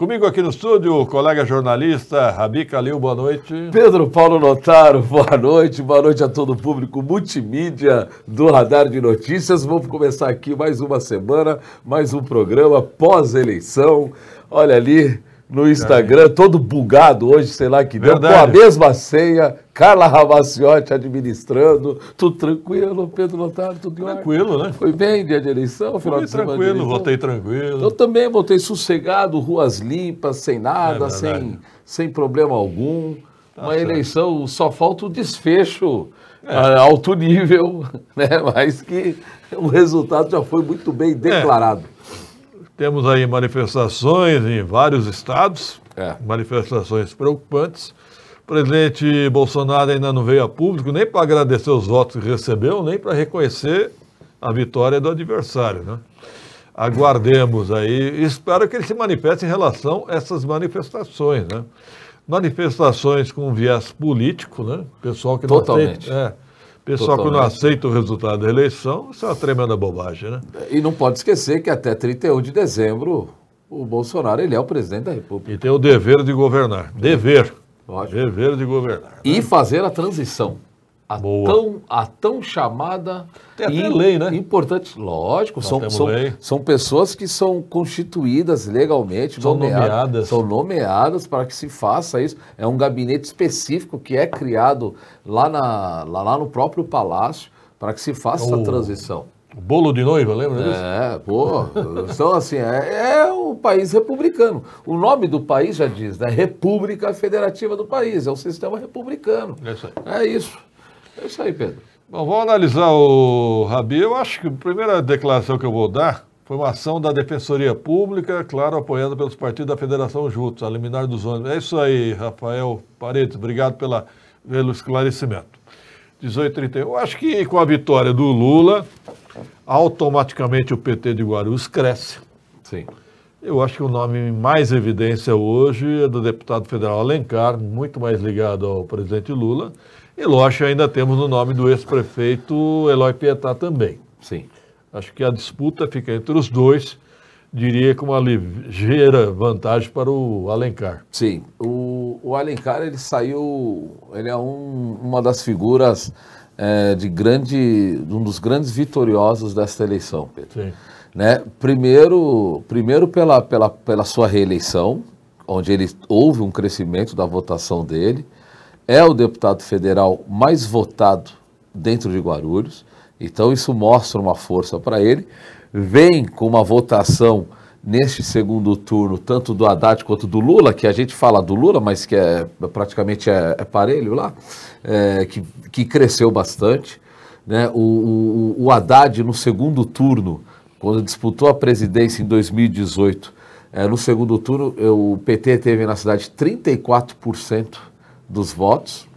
Comigo aqui no estúdio, o colega jornalista Rabi Calil, boa noite. Pedro Paulo Notaro, boa noite. Boa noite a todo o público multimídia do Radar de Notícias. Vamos começar aqui mais uma semana, mais um programa pós-eleição. Olha ali, no Instagram, todo bugado hoje, sei lá que deu, Verdade. com a mesma ceia, Carla Ravaciotti administrando, tudo tranquilo, Pedro Otávio, tudo Tranquilo, né? Foi bem dia de eleição, final Foi de semana. Tranquilo, votei tranquilo. Eu também votei sossegado, ruas limpas, sem nada, é sem, sem problema algum. Tá Uma certo. eleição, só falta o desfecho. É. Ah, alto nível, né? mas que o resultado já foi muito bem é. declarado. Temos aí manifestações em vários estados, é. manifestações preocupantes. O presidente Bolsonaro ainda não veio a público nem para agradecer os votos que recebeu, nem para reconhecer a vitória do adversário. Né? Aguardemos aí. Espero que ele se manifeste em relação a essas manifestações. Né? Manifestações com viés político, né? pessoal que Totalmente. Tem, é, pessoal Totalmente. que não aceita o resultado da eleição, isso é uma tremenda bobagem, né? E não pode esquecer que até 31 de dezembro o Bolsonaro ele é o presidente da República. E tem o dever de governar. Dever. Lógico. Dever de governar. Né? E fazer a transição a, tão, a tão chamada. Tem até in, lei, né? Importante, lógico, são, são, são, pessoas que são constituídas legalmente, são nomeadas, nomeadas, São nomeadas para que se faça isso. É um gabinete específico que é criado lá, na, lá, lá no próprio palácio para que se faça a essa transição. bolo de noiva, lembra disso? É, pô. então, assim, é, é país republicano. O nome do país já diz, né? República Federativa do País. É o um sistema republicano. É isso. Aí. É isso. É isso aí, Pedro. Bom, vamos analisar o Rabi. Eu acho que a primeira declaração que eu vou dar foi uma ação da Defensoria Pública, claro, apoiada pelos partidos da Federação Juntos, a liminar dos ônibus. É isso aí, Rafael Paredes. Obrigado pela, pelo esclarecimento. 1831. Eu acho que com a vitória do Lula, automaticamente o PT de Guarulhos cresce. Sim. Eu acho que o nome em mais evidência hoje é do deputado federal Alencar, muito mais ligado ao presidente Lula, e lógico, ainda temos o no nome do ex-prefeito Eloy Pietá também. Sim. Acho que a disputa fica entre os dois, diria com uma ligeira vantagem para o Alencar. Sim, o, o Alencar ele saiu, ele é um, uma das figuras é, de grande, um dos grandes vitoriosos desta eleição, Pedro. Sim. Né? Primeiro, primeiro pela, pela, pela sua reeleição, onde ele houve um crescimento da votação dele é o deputado federal mais votado dentro de Guarulhos, então isso mostra uma força para ele. Vem com uma votação neste segundo turno, tanto do Haddad quanto do Lula, que a gente fala do Lula, mas que é, é praticamente é, é parelho lá, é, que, que cresceu bastante. Né? O, o, o Haddad no segundo turno, quando disputou a presidência em 2018, é, no segundo turno eu, o PT teve na cidade 34% dos votos.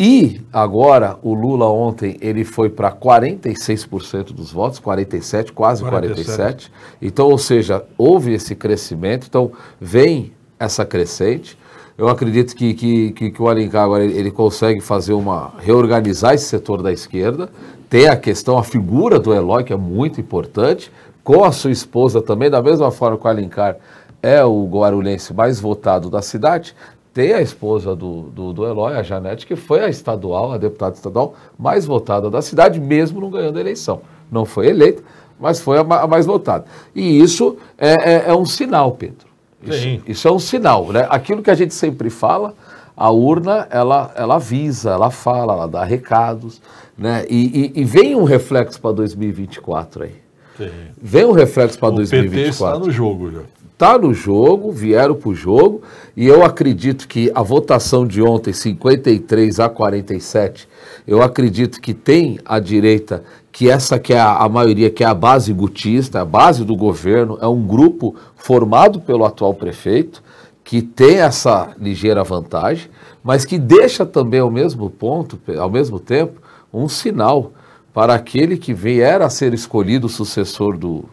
E agora o Lula ontem ele foi para 46% dos votos, 47, quase 47. 47. Então, ou seja, houve esse crescimento, então vem essa crescente. Eu acredito que, que, que, que o Alencar agora ele, consegue fazer uma reorganizar esse setor da esquerda. Tem a questão, a figura do Eloy, que é muito importante, com a sua esposa também, da mesma forma que o Alencar é o guarulhense mais votado da cidade, tem a esposa do, do, do Eloy, a Janete, que foi a estadual, a deputada estadual mais votada da cidade, mesmo não ganhando a eleição. Não foi eleita, mas foi a, a mais votada. E isso é, é, é um sinal, Pedro. Isso, isso, é um sinal. Né? Aquilo que a gente sempre fala, a urna, ela, ela avisa, ela fala, ela dá recados. Né? E, e, e vem um reflexo para 2024 aí. Sim. Vem um reflexo para 2024. O PT está no jogo já está no jogo, vieram para o jogo, e eu acredito que a votação de ontem, 53 a 47, eu acredito que tem a direita, que essa que é a, a maioria, que é a base gutista, a base do governo, é um grupo formado pelo atual prefeito, que tem essa ligeira vantagem, mas que deixa também ao mesmo ponto, ao mesmo tempo, um sinal para aquele que vier a ser escolhido o sucessor do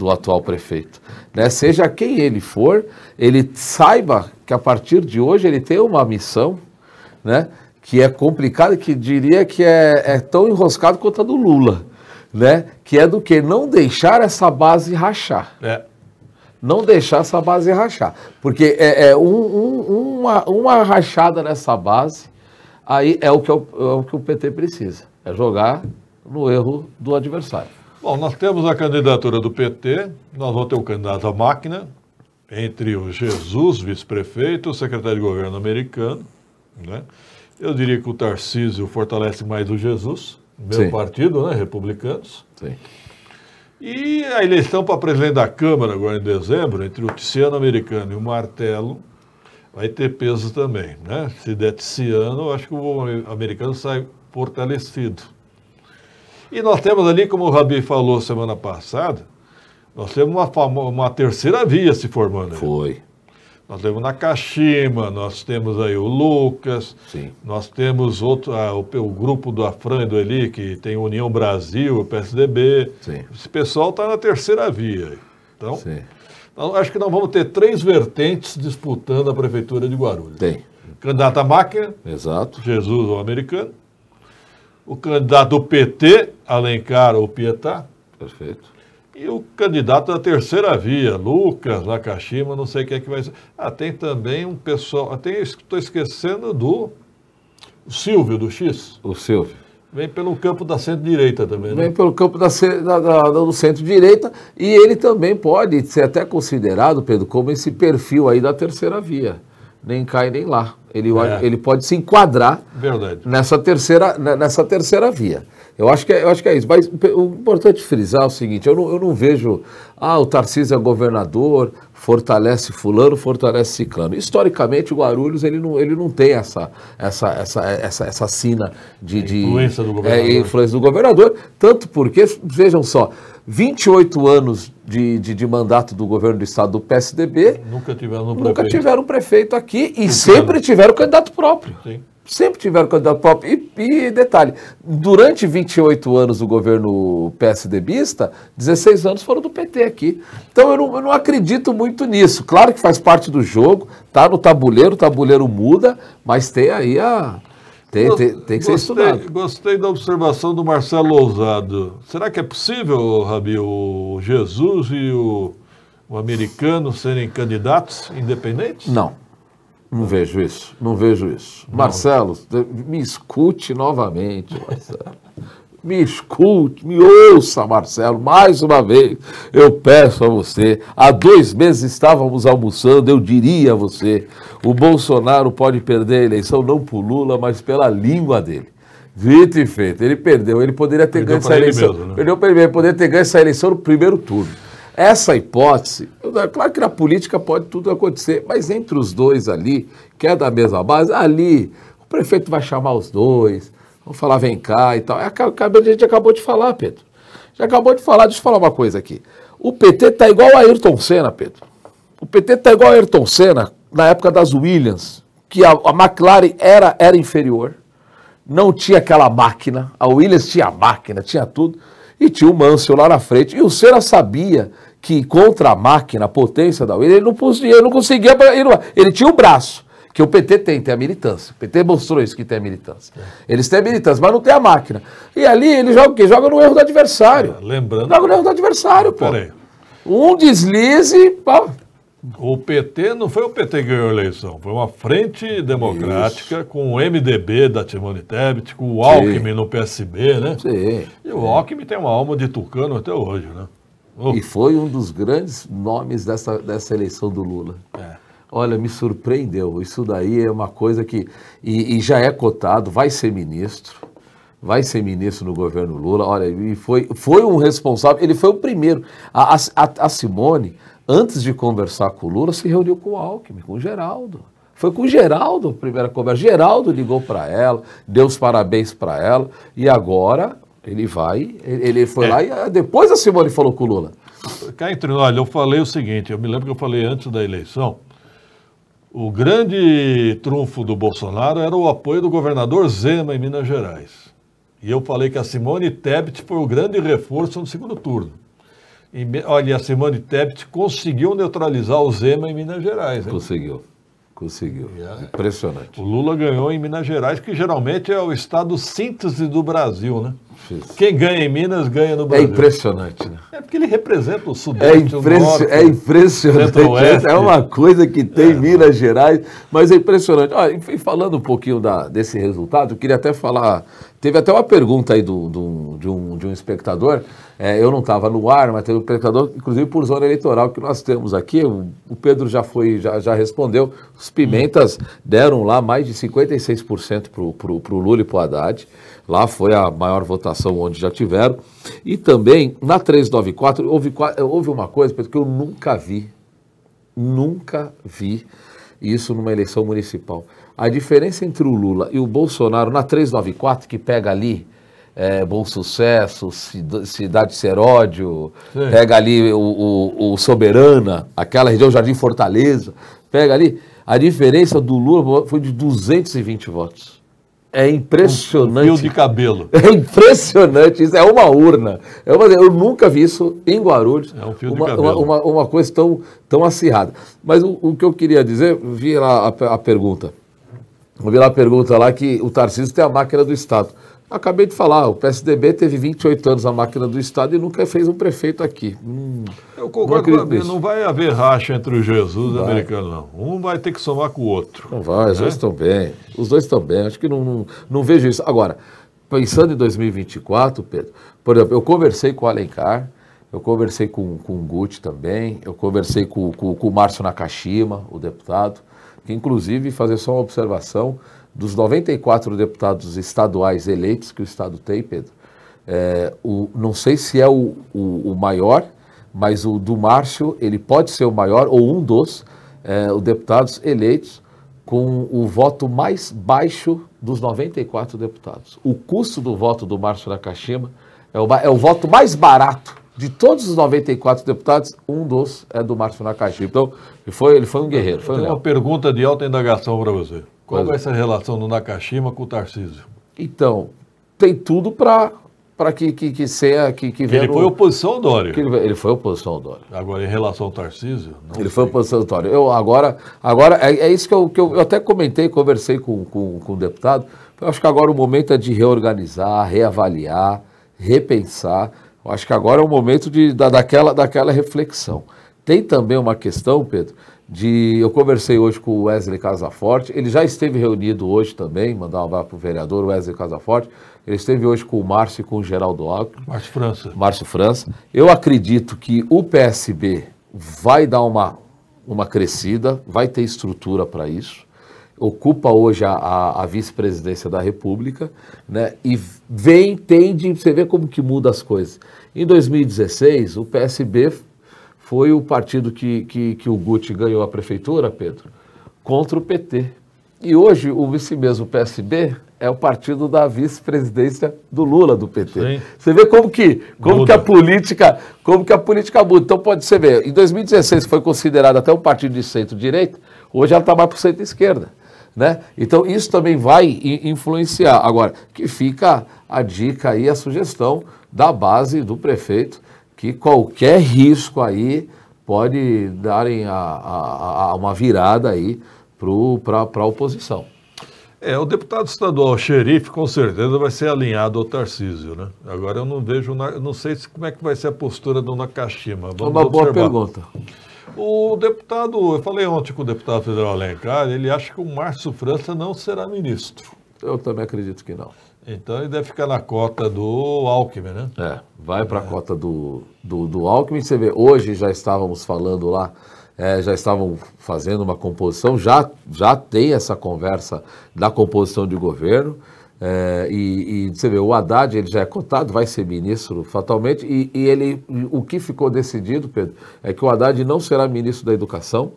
do atual prefeito. Né? Seja quem ele for, ele saiba que a partir de hoje ele tem uma missão, né? que é complicada, que diria que é, é tão enroscado quanto a do Lula, né? que é do que não deixar essa base rachar. É. Não deixar essa base rachar. Porque é, é um, um, uma, uma rachada nessa base, aí é o, que, é o, é o que o PT precisa. É jogar no erro do adversário. Bom, nós temos a candidatura do PT, nós vamos ter o candidato à máquina, entre o Jesus, vice-prefeito, o secretário de governo americano, né? Eu diria que o Tarcísio fortalece mais o Jesus, meu Sim. partido, né? Republicanos. Sim. E a eleição para presidente da Câmara, agora em dezembro, entre o Tiziano americano e o Martelo, vai ter peso também, né? Se der Tiziano, acho que o americano sai fortalecido. E nós temos ali, como o Rabi falou semana passada, nós temos uma, uma terceira via se formando. Foi. Nós temos Nakashima, nós temos aí o Lucas, Sim. nós temos outro, ah, o, o, grupo do Afran e do Eli, que tem União Brasil, o PSDB. Sim. Esse pessoal está na terceira via. Então, Sim. Nós, acho que nós vamos ter três vertentes disputando a Prefeitura de Guarulhos. Tem. candidato à Máquina. Exato. Jesus, o americano o candidato do PT, Alencar ou Pietá. Perfeito. E o candidato da terceira via, Lucas Nakashima, não sei quem é que vai ser. Ah, tem também um pessoal. Até ah, estou esquecendo do Silvio, do X. O Silvio. Vem pelo campo da centro-direita também, né? Vem pelo campo da, da, da do centro-direita e ele também pode ser até considerado, Pedro, como esse perfil aí da terceira via. Nem cai nem lá. Ele, é. ele pode se enquadrar Verdade. Nessa, terceira, né, nessa terceira via. Eu acho, que é, eu acho que é isso. Mas o importante frisar é o seguinte: eu não, eu não vejo, ah, o Tarcísio é governador, fortalece fulano, fortalece ciclano. Historicamente, o Guarulhos ele não, ele não tem essa essa essa essa, essa sina de, influência do é, governador. É, influência do governador, tanto porque vejam só, 28 anos de, de, de mandato do governo do estado do PSDB nunca tiveram um prefeito, nunca tiveram um prefeito aqui e sempre tiveram tiveram candidato próprio. Sim. Sempre tiveram candidato próprio. E, e, detalhe, durante 28 anos do governo PSDBista, 16 anos foram do PT aqui. Então eu não, eu não acredito muito nisso. Claro que faz parte do jogo, tá no tabuleiro, o tabuleiro muda, mas tem aí a. Tem, tem, tem que gostei, ser estudado. Gostei da observação do Marcelo Ousado. Será que é possível, Rabi, o Jesus e o, o americano serem candidatos independentes? Não. Não vejo isso, não vejo isso. Não. Marcelo, me escute novamente, Marcelo. me escute, me ouça, Marcelo, mais uma vez. Eu peço a você. Há dois meses estávamos almoçando, eu diria a você: o Bolsonaro pode perder a eleição, não por Lula, mas pela língua dele. Dito e feito, ele perdeu. Ele poderia ter perdeu ganho essa eleição. Mesmo, né? Perdeu para ele mesmo, poderia ter ganho essa eleição no primeiro turno. Essa hipótese, é claro que na política pode tudo acontecer, mas entre os dois ali, que é da mesma base, ali o prefeito vai chamar os dois, vão falar vem cá e tal. É, a gente acabou de falar, Pedro. Já acabou de falar, deixa eu falar uma coisa aqui. O PT está igual a Ayrton Senna, Pedro. O PT está igual a Ayrton Senna na época das Williams, que a, a McLaren era, era inferior, não tinha aquela máquina, a Williams tinha máquina, tinha tudo e tinha o Mansell lá na frente. E o Senna sabia que contra a máquina, a potência da UEL, ele não podia, ele não conseguia, ele, não, ele tinha o um braço, que o PT tem, tem a militância. O PT mostrou isso que tem a militância. É. Eles têm a militância, mas não tem a máquina. E ali ele joga o quê? Joga no erro do adversário. É, lembrando. Joga no erro do adversário, pô. Peraí. Um deslize. Pá. O PT não foi o PT que ganhou a eleição, foi uma frente democrática isso. com o MDB da Timone Tebet, com o Alckmin Sim. no PSB, né? Sim. E o Alckmin tem uma alma de tucano até hoje, né? Oh. E foi um dos grandes nomes dessa, dessa eleição do Lula. É. Olha, me surpreendeu. Isso daí é uma coisa que. E, e, já é cotado, vai ser ministro. Vai ser ministro no governo Lula. Olha, e foi, foi um responsável. Ele foi o primeiro. A, a, a Simone, antes de conversar com o Lula, se reuniu com o Alckmin, com o Geraldo. Foi com o Geraldo a primeira conversa. Geraldo ligou para ela, deu os parabéns para ela. E agora ele vai, ele foi é. lá e ah, depois a Simone falou com o Lula. Cá entre nós, eu falei o seguinte, eu me lembro que eu falei antes da eleição, o grande trunfo do Bolsonaro era o apoio do governador Zema em Minas Gerais. E eu falei que a Simone Tebet foi o grande reforço no segundo turno. E, olha, a Simone Tebet conseguiu neutralizar o Zema em Minas Gerais. Hein? Conseguiu. Conseguiu. Impressionante. O Lula ganhou em Minas Gerais, que geralmente é o estado síntese do Brasil, né? Isso. Quem ganha em Minas ganha no é Brasil. É impressionante, né? É porque ele representa o Sudeste, é impress... o é Norte. É impressionante. É uma coisa que tem é, em Minas Gerais, mas é impressionante. Ah, falando um pouquinho da, desse resultado, eu queria até falar Teve até uma pergunta aí do, do de, um, de um espectador, é, eu não estava no ar, mas teve um espectador, inclusive por zona eleitoral que nós temos aqui, o, o Pedro já foi, já, já respondeu, os pimentas deram lá mais de 56% para o Lula e para o Haddad, lá foi a maior votação onde já tiveram, e também na 394 houve, houve uma coisa, Pedro, que eu nunca vi, nunca vi isso numa eleição municipal. A diferença entre o Lula e o Bolsonaro na 394, que pega ali é, Bom Sucesso, Cidade Seródio, pega ali o, o, o, Soberana, aquela região Jardim Fortaleza, pega ali. A diferença do Lula foi de 220 votos. É impressionante. Um fio de cabelo. É impressionante. Isso é uma urna. É uma, eu nunca vi isso em Guarulhos. É um fio uma, de cabelo. Uma, uma, uma, coisa tão, tão acirrada. Mas o, o que eu queria dizer, vi a, a pergunta. Vou virar a pergunta lá que o Tarcísio tem a máquina do Estado. Acabei de falar, o PSDB teve 28 anos a máquina do Estado e nunca fez um prefeito aqui. Hum, eu concordo com a não vai haver racha entre o Jesus e o americano, não. Um vai ter que somar com o outro. Não vai, né? os dois estão bem. Os dois estão bem. Acho que não, não, não, vejo isso. Agora, pensando em 2024, Pedro, por exemplo, eu conversei com o Alencar, eu conversei com, com o Guti também, eu conversei com, com, com o Márcio Nakashima, o deputado. Inclusive, fazer só uma observação, dos 94 deputados estaduais eleitos que o Estado tem, Pedro, é, o, não sei se é o, o, o, maior, mas o do Márcio, ele pode ser o maior, ou um dos é, deputados eleitos com o voto mais baixo dos 94 deputados. O custo do voto do Márcio Nakashima é o, é o voto mais barato de todos os 94 deputados, um dos é do Márcio Nakashi. Então, ele foi, ele foi um guerreiro. Foi um uma pergunta de alta indagação para você. Qual é essa relação do Nakashima com o Tarcísio? Então, tem tudo para para que, que, que seja. Que, que ele foi oposição ao Dória. Ele, ele, foi oposição ao Dória. Agora, em relação ao Tarcísio. ele sei. foi oposição ao Dória. Eu, agora, agora é, é isso que, eu, que eu, eu, até comentei, conversei com, com, com o deputado. Eu acho que agora o momento é de reorganizar, reavaliar, repensar. Eu acho que agora é o momento de, da, daquela, daquela reflexão. Tem também uma questão, Pedro, de. Eu conversei hoje com o Wesley Casaforte, ele já esteve reunido hoje também, mandar um abraço para o vereador Wesley Casaforte. Ele esteve hoje com o Márcio e com o Geraldo Alckmin. Márcio França. Márcio França. Eu acredito que o PSB vai dar uma, uma crescida, vai ter estrutura para isso ocupa hoje a, a, a vice-presidência da República, né? E vem, tende, você vê como que muda as coisas. Em 2016, o PSB foi o partido que, que, que o Guti ganhou a prefeitura, Pedro, contra o PT. E hoje, o esse mesmo PSB é o partido da vice-presidência do Lula, do PT. Sim. Você vê como que, como que a política, como que a política muda. Então pode ser ver, em 2016 foi considerada até um partido de centro-direita, hoje ela está mais para o centro-esquerda. Né? Então isso também vai influenciar. Agora, que fica a dica aí, a sugestão da base do prefeito, que qualquer risco aí pode darem a, a, a uma virada aí para a oposição. É, o deputado estadual xerife com certeza vai ser alinhado ao Tarcísio, né? Agora eu não vejo, não sei como é que vai ser a postura do Nakashima. Vamos uma observar. boa pergunta. O deputado, eu falei ontem com o deputado federal Alencar, ele acha que o Márcio França não será ministro. Eu também acredito que não. Então ele deve ficar na cota do Alckmin, né? É, vai para a é. cota do, do, do Alckmin. Você vê, hoje já estávamos falando lá, é, já estavam fazendo uma composição, já, já tem essa conversa da composição de governo. É, e, e você vê, o Haddad ele já é cotado, vai ser ministro fatalmente, e, e ele, o que ficou decidido, Pedro, é que o Haddad não será ministro da educação,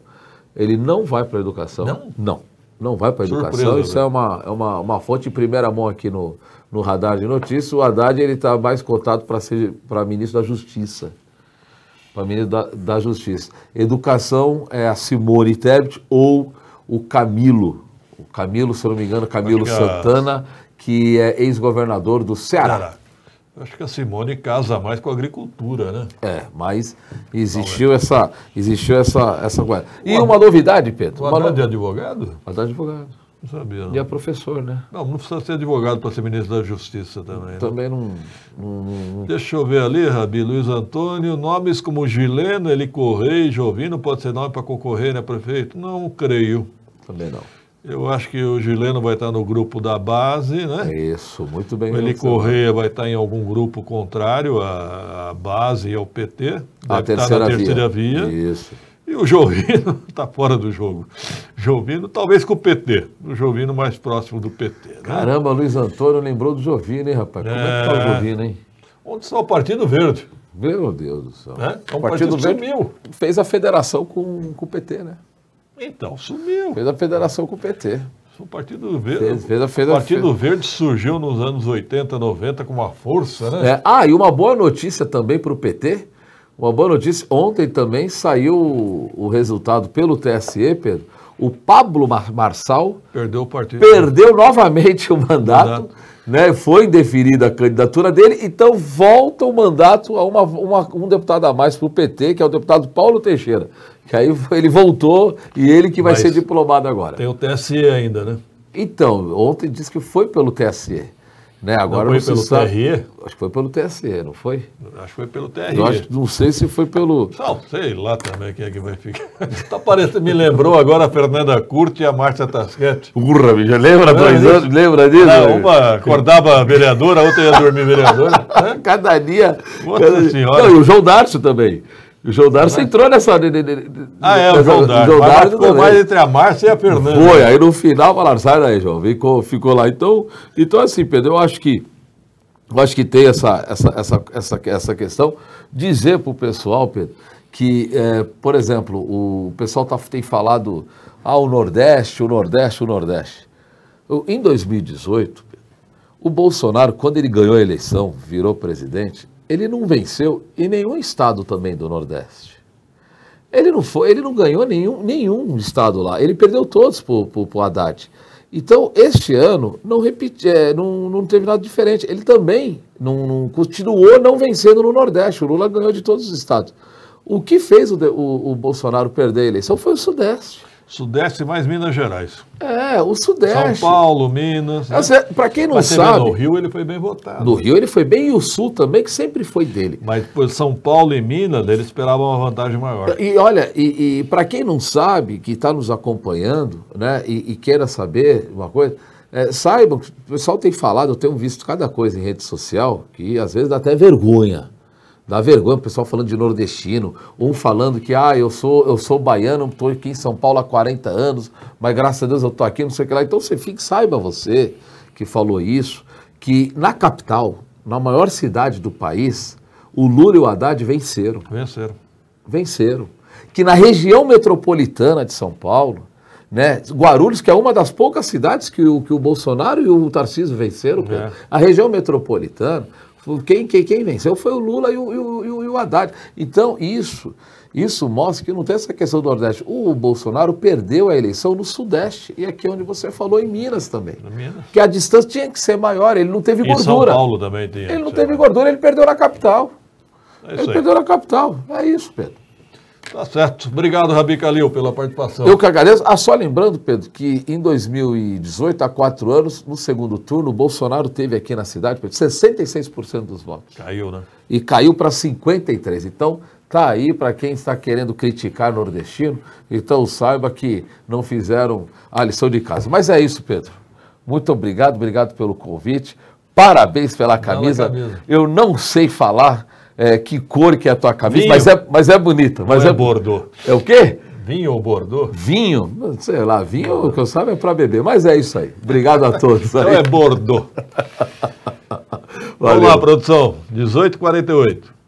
ele não vai para a educação. Não? Não, não vai para a educação. Isso né? é, uma, é uma, uma fonte em primeira mão aqui no, no radar de notícias. O Haddad ele está mais cotado para ser para ministro da Justiça. Para ministro da, da Justiça. Educação é a Simone Tebet ou o Camilo. O Camilo, se não me engano, Camilo Amiga. Santana, que é ex-governador do Ceará. Acho que a Simone casa mais com a agricultura, né? É, mas existiu essa, existiu essa, essa coisa. E uma, novidade, Pedro. O novidade de é advogado? Mas é advogado. Não sabia, não. E é professor, né? Não, não precisa ser advogado para ser ministro da Justiça também. Né? Também não, não, não, Deixa eu ver ali, Rabi, Luiz Antônio. Nomes como Gileno, Ele Correia e Jovino pode ser nome para concorrer, né, prefeito? Não creio. Também não. Eu acho que o Gileno vai estar no grupo da base, né? Isso, muito bem. O Eli Correia vai estar em algum grupo contrário à, base e ao PT. A terceira, terceira via. via. Isso. E o Jovino está fora do jogo. Jovino, talvez com o PT. O Jovino mais próximo do PT. Né? Caramba, Luiz Antônio lembrou do Jovino, hein, rapaz? Como é, tá é que está o Jovino, hein? Onde está o Partido Verde? Meu Deus do céu. Né? O, então o Partido, Partido Verde sumiu. fez a federação com, com o PT, né? Então, sumiu. Fez a federação com o PT. O Partido Verde. Fez, fez a, fez o Partido fez. Verde surgiu nos anos 80, 90 com uma força, né? É. Ah, e uma boa notícia também para o PT. Uma boa notícia. Ontem também saiu o resultado pelo TSE, Pedro o Pablo Mar Marçal perdeu, o partido, perdeu novamente o mandato, né? foi indeferida a candidatura dele, então volta o mandato a uma, uma, um deputado a mais para o PT, que é o deputado Paulo Teixeira. Que aí ele voltou e ele que vai Mas ser diplomado agora. Tem o TSE ainda, né? Então, ontem disse que foi pelo TSE. Né? Agora não foi pelo sabe. TRE? Tá- acho que foi pelo TSE, não foi? Acho que foi pelo TRE. Eu acho, não sei se foi pelo. Não, sei lá também quem é que vai ficar. tá parecendo, me lembrou agora a Fernanda Curti e a Márcia Tasquete. Urra, já lembra, é, dois anos, lembra disso? Ah, uma acordava vereadora, a outra ia dormir vereadora. Né? cada dia. Nossa cada... senhora. Não, e o João Dárcio também. O Joldário entrou nessa. Ah, é, o Joldário. ficou mais entre a Márcia e a Fernanda. Foi, aí no final falaram, sai daí, João. Ficou, ficou lá. Então, então, assim, Pedro, eu acho que. Eu acho que tem essa, essa, essa, essa, essa questão. Dizer para o pessoal, Pedro, que, é, por exemplo, o pessoal tá, tem falado, ah, o Nordeste, o Nordeste, o Nordeste. Eu, em 2018, o Bolsonaro, quando ele ganhou a eleição, virou presidente, ele não venceu em nenhum estado também do Nordeste. Ele não foi, ele não ganhou nenhum, nenhum estado lá. Ele perdeu todos para o Haddad. Então, este ano não, repeti, é, não, não teve nada diferente. Ele também não, não, continuou não vencendo no Nordeste. O Lula ganhou de todos os estados. O que fez o, o, o Bolsonaro perder a eleição foi o Sudeste. Sudeste mais Minas Gerais. É, o Sudeste. São Paulo, Minas. É, né? Para quem não Mas sabe. No Rio ele foi bem votado. No Rio ele foi bem e o Sul também, que sempre foi dele. Mas por São Paulo e Minas, ele esperava uma vantagem maior. E olha, e, e para quem não sabe, que está nos acompanhando, né, e, e, queira saber uma coisa, é, saibam, o pessoal tem falado, eu tenho visto cada coisa em rede social, que às vezes dá até vergonha. Dá vergonha o pessoal falando de nordestino, um falando que, ah, eu sou, eu sou baiano, estou aqui em São Paulo há 40 anos, mas graças a Deus eu estou aqui, não sei o que lá. Então você fique, saiba você que falou isso, que na capital, na maior cidade do país, o Lula e o Haddad venceram. Venceram. Venceram. Que na região metropolitana de São Paulo, né? Guarulhos, que é uma das poucas cidades que o, que o Bolsonaro e o Tarcísio venceram, é. a região metropolitana, quem, quem, quem venceu foi o Lula e o, e, o, e o Haddad. Então, isso, isso mostra que não tem essa questão do Nordeste. O Bolsonaro perdeu a eleição no Sudeste, e aqui é onde você falou, em Minas também. Minas. Que a distância tinha que ser maior, ele não teve e gordura. São Paulo também tinha. Ele não teve gordura, ele perdeu na capital. É ele aí. perdeu na capital. É isso, Pedro. Tá certo. Obrigado, Rabi Calil, pela participação. Eu que agradeço. Ah, só lembrando, Pedro, que em 2018, há quatro anos, no segundo turno, o Bolsonaro teve aqui na cidade, Pedro, 66% dos votos. Caiu, né? E caiu para 53%. Então, tá aí para quem está querendo criticar nordestino. Então, saiba que não fizeram a lição de casa. Mas é isso, Pedro. Muito obrigado, obrigado pelo convite. Parabéns pela camisa. camisa. Eu não sei falar é, que cor que é a tua camisa, mas é, mas é bonita. Mas é, é bordô. É o quê? Vinho ou Bordeaux? Vinho, sei lá, vinho, o que eu sabe é para beber, mas é isso aí. Obrigado a todos. então é Bordeaux. Vamos lá, produção, 18h48.